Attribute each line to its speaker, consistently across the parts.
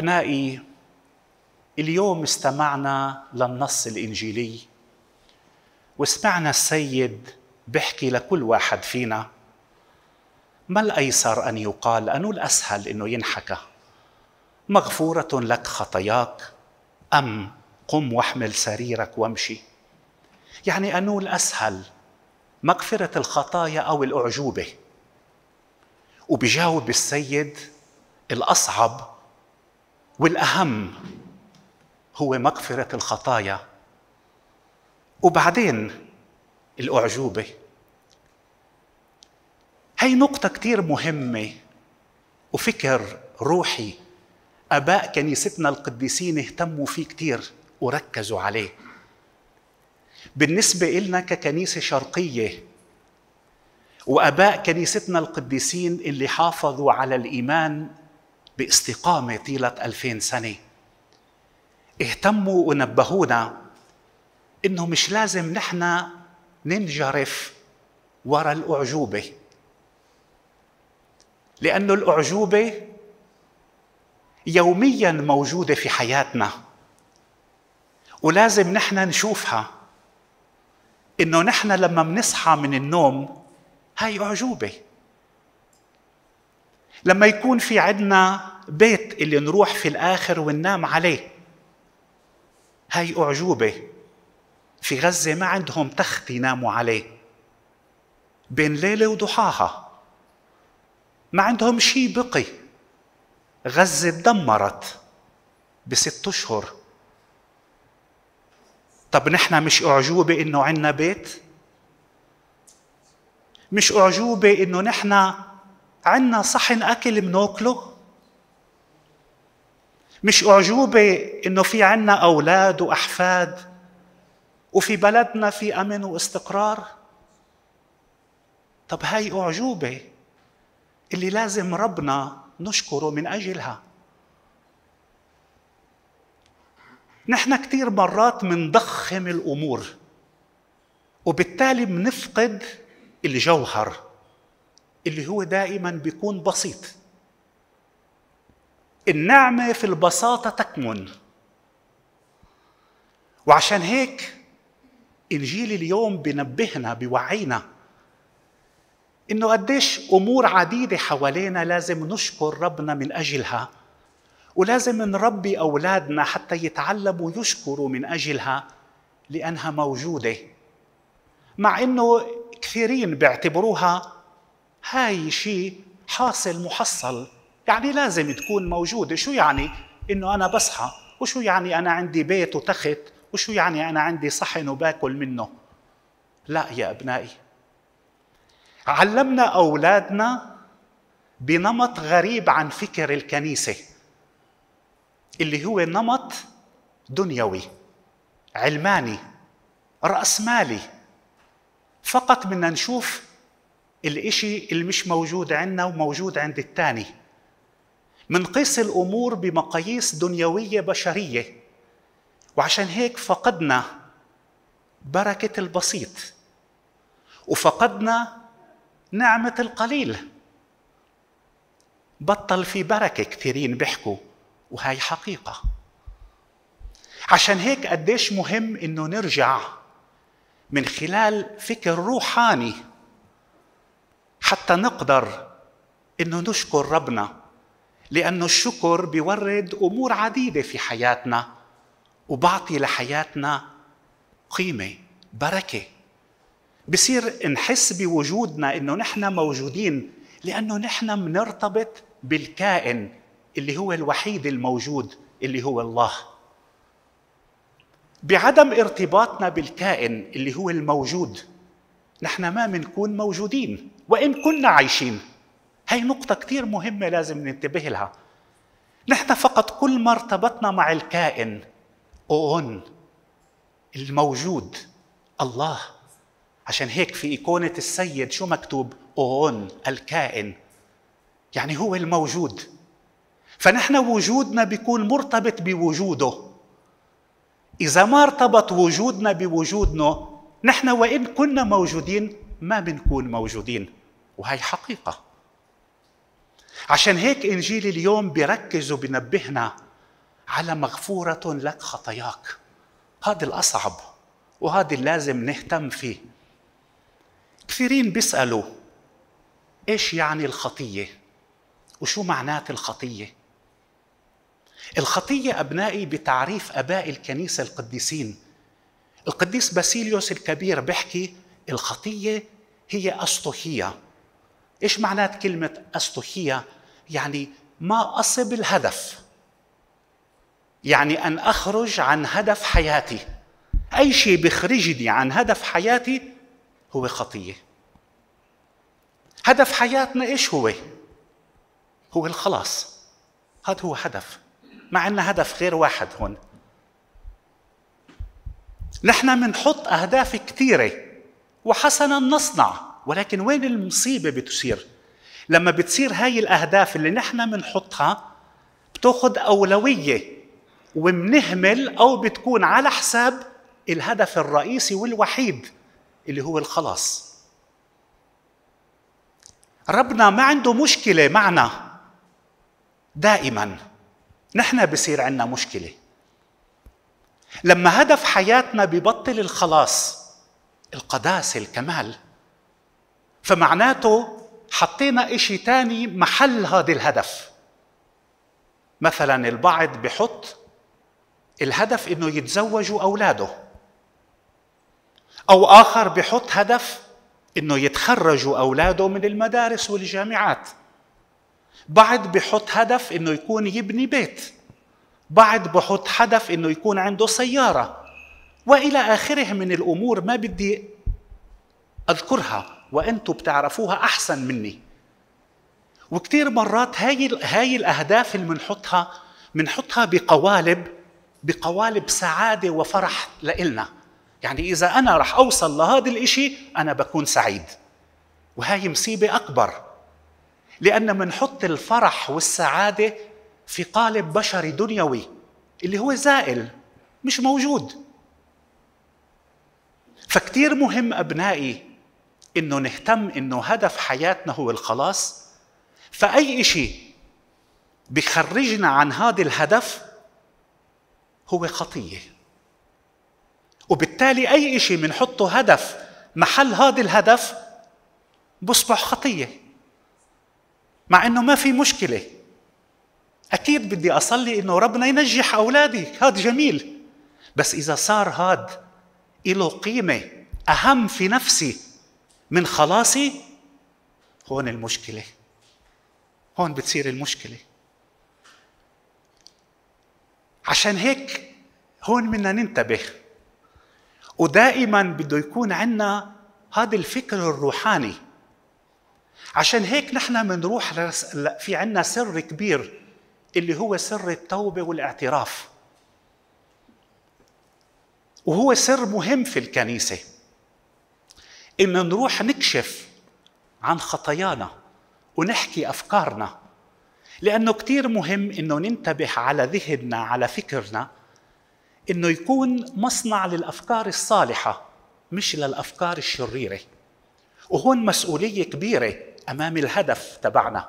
Speaker 1: أبنائي اليوم استمعنا للنص الإنجيلي وسمعنا السيد بحكي لكل واحد فينا ما الأيسر أن يقال أنو الأسهل أنه ينحكى مغفورة لك خطاياك أم قم واحمل سريرك وامشي يعني أنو الأسهل مغفرة الخطايا أو الأعجوبة وبجاوب السيد الأصعب والاهم هو مغفره الخطايا وبعدين الاعجوبه هي نقطه كثير مهمه وفكر روحي اباء كنيستنا القديسين اهتموا فيه كثير وركزوا عليه بالنسبه إلنا ككنيسه شرقيه واباء كنيستنا القديسين اللي حافظوا على الايمان باستقامة طيلة ألفين سنة اهتموا ونبهونا إنه مش لازم نحن ننجرف وراء الأعجوبة لأن الأعجوبة يوميا موجودة في حياتنا ولازم نحن نشوفها إنه نحن لما بنصحى من النوم هاي أعجوبة لما يكون في عندنا بيت اللي نروح في الآخر وننام عليه هاي أعجوبة في غزة ما عندهم تخت يناموا عليه بين ليلة وضحاها ما عندهم شيء بقي غزة تدمرت بست أشهر طب نحن مش أعجوبة إنه عنا بيت؟ مش أعجوبة إنه نحن عنا صحن أكل بناكله؟ مش أعجوبة إنه في عنا أولاد وأحفاد وفي بلدنا في أمن واستقرار طب هاي أعجوبة اللي لازم ربنا نشكره من أجلها نحن كثير مرات منضخم الأمور وبالتالي بنفقد الجوهر اللي هو دائما بيكون بسيط النعمة في البساطة تكمن وعشان هيك إنجيل اليوم بنبهنا بوعينا إنه قديش أمور عديدة حوالينا لازم نشكر ربنا من أجلها ولازم نربي أولادنا حتى يتعلموا يشكروا من أجلها لأنها موجودة مع إنه كثيرين بيعتبروها هاي شيء حاصل محصل يعني لازم تكون موجوده شو يعني انه انا بصحى وشو يعني انا عندي بيت وتخت وشو يعني انا عندي صحن وباكل منه لا يا ابنائي علمنا اولادنا بنمط غريب عن فكر الكنيسه اللي هو نمط دنيوي علماني راسمالي فقط بدنا نشوف الاشي اللي مش موجود عندنا وموجود عند الثاني منقيس الامور بمقاييس دنيويه بشريه وعشان هيك فقدنا بركه البسيط وفقدنا نعمه القليل بطل في بركه كثيرين بيحكوا وهي حقيقه عشان هيك قديش مهم انه نرجع من خلال فكر روحاني حتى نقدر انه نشكر ربنا لأنه الشكر بيورد أمور عديدة في حياتنا وبعطي لحياتنا قيمة بركة بصير نحس بوجودنا إنه نحن موجودين لأنه نحن منرتبط بالكائن اللي هو الوحيد الموجود اللي هو الله بعدم ارتباطنا بالكائن اللي هو الموجود نحن ما منكون موجودين وإن كنا عايشين هي نقطة كثير مهمة لازم ننتبه لها نحن فقط كل ما ارتبطنا مع الكائن أون الموجود الله عشان هيك في إيقونة السيد شو مكتوب أون الكائن يعني هو الموجود فنحن وجودنا بيكون مرتبط بوجوده إذا ما ارتبط وجودنا بوجودنا نحن وإن كنا موجودين ما بنكون موجودين وهي حقيقه عشان هيك انجيل اليوم بيركز وبينبهنا على مغفوره لك خطاياك هذا الاصعب وهذا لازم نهتم فيه كثيرين بيسالوا ايش يعني الخطيه وشو معنات الخطيه الخطيه ابنائي بتعريف اباء الكنيسه القديسين القديس باسيليوس الكبير بيحكي الخطيه هي اسطوحيه ايش معنات كلمه اسطوحيه يعني ما أصب الهدف يعني أن أخرج عن هدف حياتي أي شيء بيخرجني عن هدف حياتي هو خطية هدف حياتنا إيش هو؟ هو الخلاص هذا هو هدف ما عندنا هدف غير واحد هون نحن بنحط أهداف كثيرة وحسنا نصنع ولكن وين المصيبة بتصير؟ لما بتصير هاي الأهداف اللي نحن بنحطها بتاخذ أولوية وبنهمل أو بتكون على حساب الهدف الرئيسي والوحيد اللي هو الخلاص ربنا ما عنده مشكلة معنا دائما نحن بصير عندنا مشكلة لما هدف حياتنا ببطل الخلاص القداسة الكمال فمعناته حطينا إشي تاني محل هذا الهدف مثلا البعض بحط الهدف انه يتزوجوا اولاده او اخر بحط هدف انه يتخرجوا اولاده من المدارس والجامعات بعد بحط هدف انه يكون يبني بيت بعد بحط هدف انه يكون عنده سياره والى اخره من الامور ما بدي اذكرها وانتم بتعرفوها احسن مني وكتير مرات هاي هاي الاهداف اللي بنحطها بنحطها بقوالب بقوالب سعاده وفرح لإلنا يعني اذا انا رح اوصل لهذا الإشي انا بكون سعيد وهي مصيبه اكبر لان بنحط الفرح والسعاده في قالب بشري دنيوي اللي هو زائل مش موجود فكتير مهم أبنائي انه نهتم انه هدف حياتنا هو الخلاص فاي شيء بخرجنا عن هذا الهدف هو خطيه وبالتالي اي شيء بنحطه هدف محل هذا الهدف بصبح خطيه مع انه ما في مشكله اكيد بدي اصلي انه ربنا ينجح اولادي هاد جميل بس اذا صار هاد له قيمه اهم في نفسي من خلاصي هون المشكله هون بتصير المشكله عشان هيك هون بدنا ننتبه ودائما بده يكون عندنا هذا الفكر الروحاني عشان هيك نحن بنروح في عندنا سر كبير اللي هو سر التوبه والاعتراف وهو سر مهم في الكنيسه ان نروح نكشف عن خطايانا ونحكي افكارنا لانه كثير مهم انه ننتبه على ذهننا على فكرنا انه يكون مصنع للافكار الصالحه مش للافكار الشريره وهون مسؤوليه كبيره امام الهدف تبعنا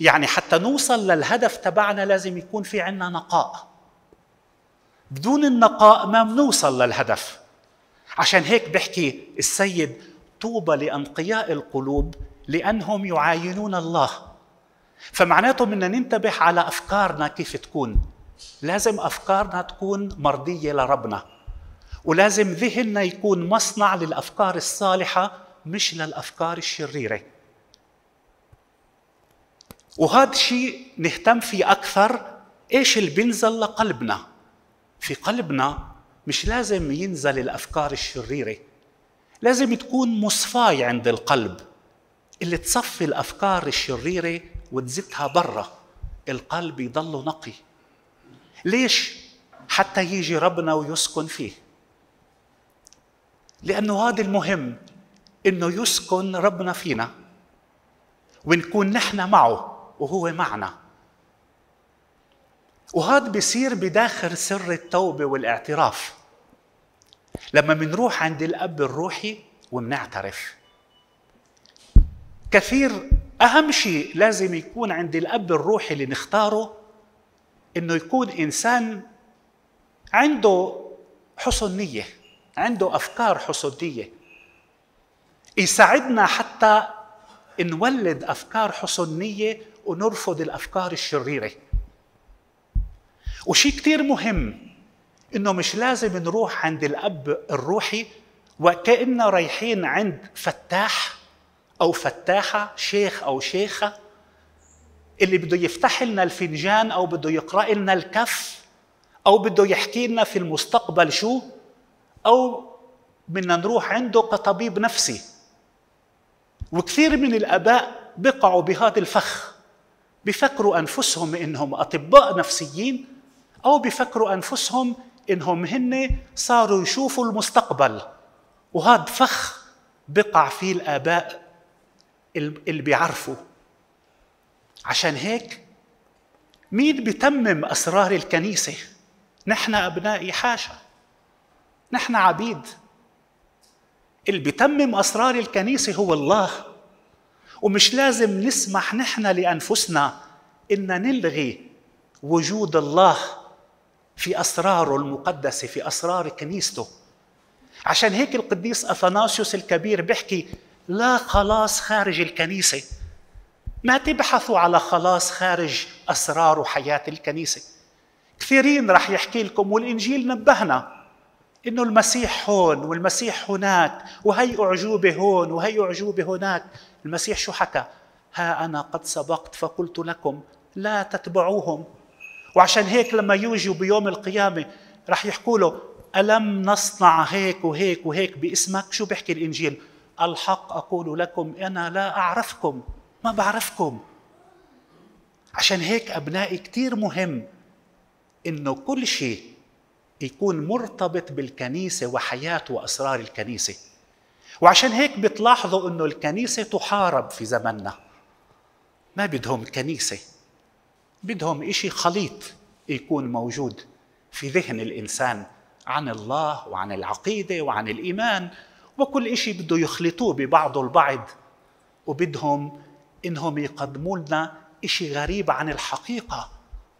Speaker 1: يعني حتى نوصل للهدف تبعنا لازم يكون في عنا نقاء بدون النقاء ما بنوصل للهدف عشان هيك بحكي السيد طوبى لأنقياء القلوب لأنهم يعاينون الله فمعناته بدنا ننتبه على أفكارنا كيف تكون لازم أفكارنا تكون مرضية لربنا ولازم ذهننا يكون مصنع للأفكار الصالحة مش للأفكار الشريرة وهذا الشيء نهتم فيه أكثر إيش اللي بينزل لقلبنا في قلبنا مش لازم ينزل الافكار الشريره لازم تكون مصفاي عند القلب اللي تصفي الافكار الشريره وتزتها برا القلب يضله نقي ليش حتى يجي ربنا ويسكن فيه لانه هذا المهم انه يسكن ربنا فينا ونكون نحن معه وهو معنا وهذا بيصير بداخل سر التوبة والاعتراف لما بنروح عند الأب الروحي ومنعترف كثير أهم شيء لازم يكون عند الأب الروحي اللي نختاره إنه يكون إنسان عنده حسن نية عنده أفكار حسنية يساعدنا حتى نولد أفكار حسنية ونرفض الأفكار الشريرة وشيء كثير مهم انه مش لازم نروح عند الاب الروحي وكاننا رايحين عند فتاح او فتاحه شيخ او شيخه اللي بده يفتح لنا الفنجان او بده يقرا لنا الكف او بده يحكي لنا في المستقبل شو او بدنا نروح عنده كطبيب نفسي وكثير من الاباء بقعوا بهذا الفخ بفكروا انفسهم انهم اطباء نفسيين أو بيفكروا أنفسهم إنهم هن صاروا يشوفوا المستقبل وهذا فخ بقع فيه الآباء اللي بيعرفوا عشان هيك مين بتمم أسرار الكنيسة؟ نحن أبناء حاشا نحن عبيد اللي بتمم أسرار الكنيسة هو الله ومش لازم نسمح نحن لأنفسنا إن نلغي وجود الله في أسراره المقدسة في أسرار كنيسته عشان هيك القديس أثناسيوس الكبير بيحكي لا خلاص خارج الكنيسة ما تبحثوا على خلاص خارج أسرار وحياة الكنيسة كثيرين راح يحكي لكم والإنجيل نبهنا إنه المسيح هون والمسيح هناك وهي أعجوبة هون وهي أعجوبة هناك المسيح شو حكى ها أنا قد سبقت فقلت لكم لا تتبعوهم وعشان هيك لما يجوا بيوم القيامة رح يحكوا له ألم نصنع هيك وهيك وهيك باسمك شو بيحكي الإنجيل الحق أقول لكم أنا لا أعرفكم ما بعرفكم عشان هيك أبنائي كتير مهم إنه كل شيء يكون مرتبط بالكنيسة وحياة وأسرار الكنيسة وعشان هيك بتلاحظوا إنه الكنيسة تحارب في زمننا ما بدهم كنيسة بدهم إشي خليط يكون موجود في ذهن الإنسان عن الله وعن العقيدة وعن الإيمان وكل إشي بده يخلطوه ببعضه البعض وبدهم إنهم يقدموا لنا إشي غريب عن الحقيقة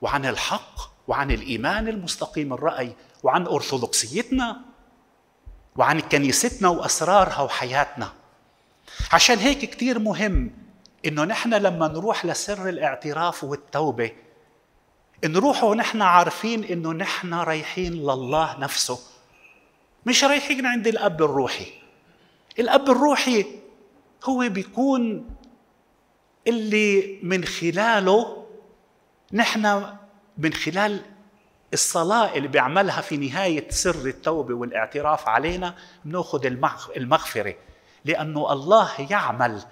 Speaker 1: وعن الحق وعن الإيمان المستقيم الرأي وعن أرثوذكسيتنا وعن كنيستنا وأسرارها وحياتنا عشان هيك كتير مهم انه نحن لما نروح لسر الاعتراف والتوبه نروح ونحن عارفين انه نحن رايحين لله نفسه مش رايحين عند الاب الروحي الاب الروحي هو بيكون اللي من خلاله نحن من خلال الصلاة اللي بيعملها في نهاية سر التوبة والاعتراف علينا بناخذ المغفرة لأنه الله يعمل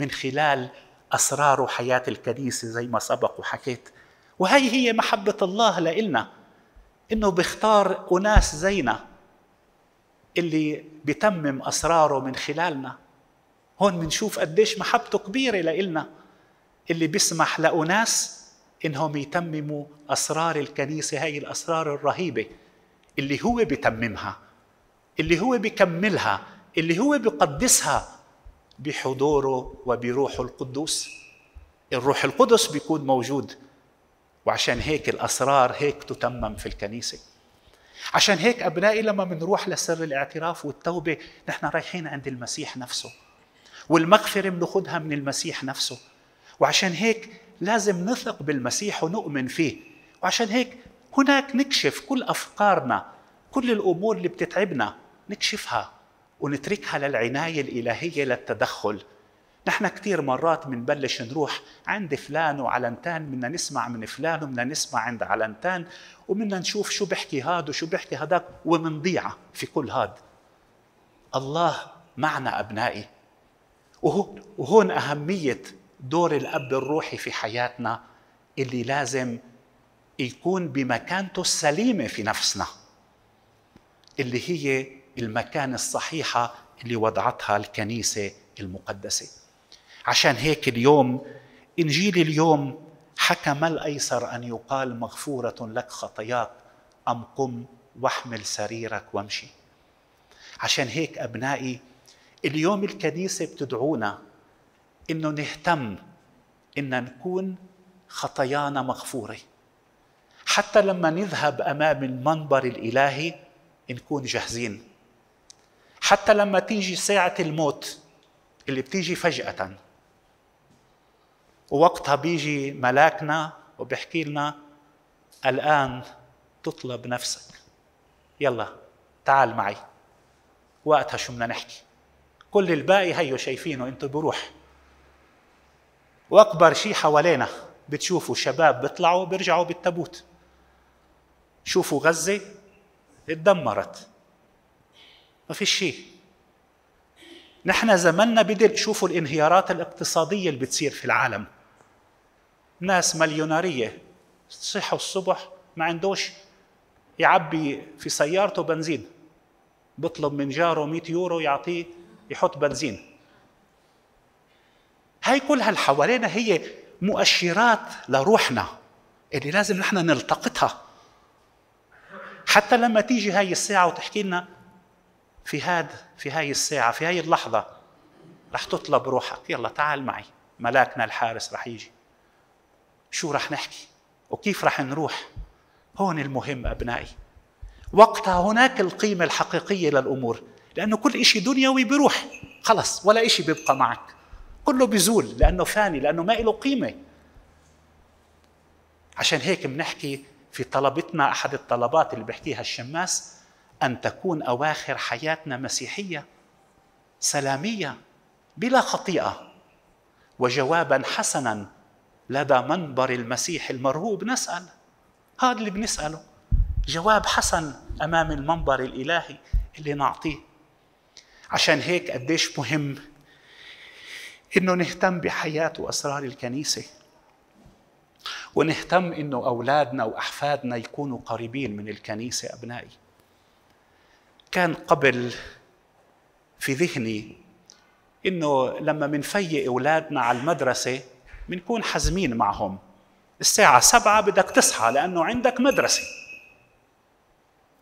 Speaker 1: من خلال أسرار حياة الكنيسة زي ما سبق وحكيت وهي هي محبة الله لإلنا إنه بيختار أناس زينا اللي بيتمم أسراره من خلالنا هون بنشوف قديش محبته كبيرة لإلنا اللي بيسمح لأناس إنهم يتمموا أسرار الكنيسة هاي الأسرار الرهيبة اللي هو بيتممها اللي هو بكملها اللي هو بيقدسها بحضوره وبروحه القدوس الروح القدس بيكون موجود وعشان هيك الأسرار هيك تتمم في الكنيسة عشان هيك أبنائي لما بنروح لسر الاعتراف والتوبة نحن رايحين عند المسيح نفسه والمغفرة بناخذها من المسيح نفسه وعشان هيك لازم نثق بالمسيح ونؤمن فيه وعشان هيك هناك نكشف كل أفكارنا كل الأمور اللي بتتعبنا نكشفها ونتركها للعناية الإلهية للتدخل نحن كثير مرات بنبلش نروح عند فلان وعلنتان بدنا نسمع من فلان وبدنا نسمع عند علنتان وبدنا نشوف شو بيحكي هاد وشو بيحكي هداك ومنضيعة في كل هاد الله معنا أبنائي وهون أهمية دور الأب الروحي في حياتنا اللي لازم يكون بمكانته السليمة في نفسنا اللي هي المكان الصحيحة اللي وضعتها الكنيسة المقدسة عشان هيك اليوم إنجيل اليوم حكى ما الأيسر أن يقال مغفورة لك خطاياك أم قم واحمل سريرك وامشي عشان هيك أبنائي اليوم الكنيسة بتدعونا إنه نهتم إن نكون خطايانا مغفورة حتى لما نذهب أمام المنبر الإلهي نكون جاهزين حتى لما تيجي ساعة الموت اللي بتيجي فجأة ووقتها بيجي ملاكنا وبيحكي لنا الآن تطلب نفسك يلا تعال معي وقتها شو بدنا نحكي كل الباقي هيو شايفينه انتو بروح واكبر شيء حوالينا بتشوفوا شباب بيطلعوا بيرجعوا بالتابوت شوفوا غزه اتدمرت ما في شيء نحن زمننا بدل شوفوا الانهيارات الاقتصادية اللي بتصير في العالم ناس مليونارية صحوا الصبح ما عندوش يعبي في سيارته بنزين بطلب من جاره 100 يورو يعطيه يحط بنزين هاي كلها اللي حوالينا هي مؤشرات لروحنا اللي لازم نحن نلتقطها حتى لما تيجي هاي الساعة وتحكي لنا في هذا في هاي الساعة في هاي اللحظة رح تطلب روحك يلا تعال معي ملاكنا الحارس رح يجي شو رح نحكي وكيف رح نروح هون المهم أبنائي وقتها هناك القيمة الحقيقية للأمور لأنه كل إشي دنيوي بروح خلص ولا إشي بيبقى معك كله بيزول لأنه فاني لأنه ما له قيمة عشان هيك بنحكي في طلبتنا أحد الطلبات اللي بحكيها الشماس ان تكون اواخر حياتنا مسيحيه سلاميه بلا خطيئه وجوابا حسنا لدى منبر المسيح المرهوب نسال هذا اللي بنساله جواب حسن امام المنبر الالهي اللي نعطيه عشان هيك قديش مهم انه نهتم بحياه واسرار الكنيسه ونهتم انه اولادنا واحفادنا يكونوا قريبين من الكنيسه ابنائي كان قبل في ذهني انه لما بنفيق اولادنا على المدرسه بنكون حزمين معهم الساعة سبعة بدك تصحى لأنه عندك مدرسة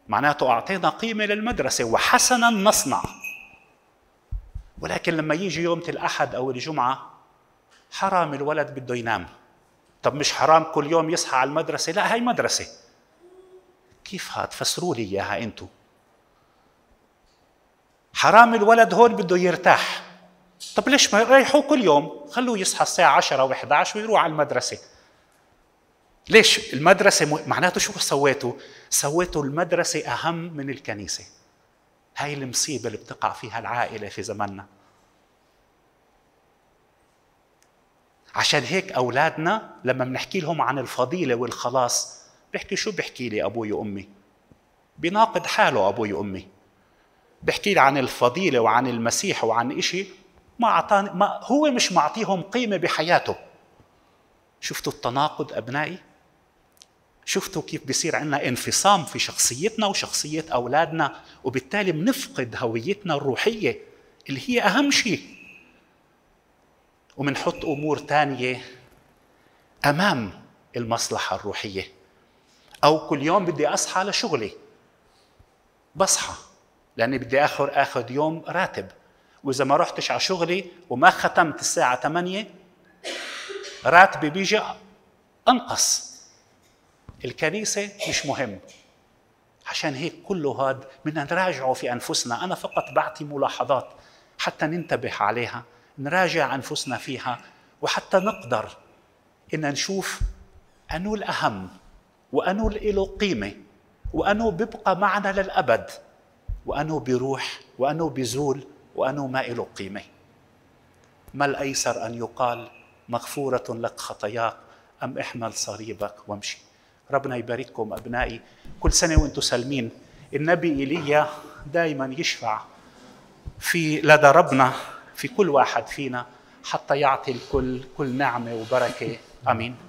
Speaker 1: معناته أعطينا قيمة للمدرسة وحسنا نصنع ولكن لما يجي يوم الأحد أو الجمعة حرام الولد بده ينام طب مش حرام كل يوم يصحى على المدرسة لا هاي مدرسة كيف هاد فسروا لي إياها أنتم حرام الولد هون بده يرتاح طب ليش ما يريحوه كل يوم خلوه يصحى الساعة 10 و11 ويروح على المدرسة ليش المدرسة م... معناته شو سويتوا سويتوا المدرسة أهم من الكنيسة هاي المصيبة اللي بتقع فيها العائلة في زماننا عشان هيك أولادنا لما بنحكي لهم عن الفضيلة والخلاص بيحكي شو بيحكي لي أبوي وأمي بيناقض حاله أبوي وأمي بحكي لي عن الفضيلة وعن المسيح وعن إشي ما أعطاني ما هو مش معطيهم قيمة بحياته شفتوا التناقض أبنائي؟ شفتوا كيف بيصير عندنا انفصام في شخصيتنا وشخصية أولادنا وبالتالي بنفقد هويتنا الروحية اللي هي أهم شيء وبنحط أمور تانية أمام المصلحة الروحية أو كل يوم بدي أصحى لشغلي بصحى لاني بدي اخر اخذ يوم راتب واذا ما رحتش على شغلي وما ختمت الساعه 8 راتبي بيجي انقص الكنيسه مش مهم عشان هيك كله هاد بدنا نراجعه في انفسنا انا فقط بعطي ملاحظات حتى ننتبه عليها نراجع انفسنا فيها وحتى نقدر ان نشوف انو الاهم وانو له قيمه وانو بيبقى معنا للابد وأنه بروح وأنه بزول وأنه ما له قيمة ما الأيسر أن يقال مغفورة لك خطاياك أم احمل صليبك وامشي ربنا يبارككم أبنائي كل سنة وأنتم سالمين النبي إيليا دائما يشفع في لدى ربنا في كل واحد فينا حتى يعطي الكل كل نعمة وبركة آمين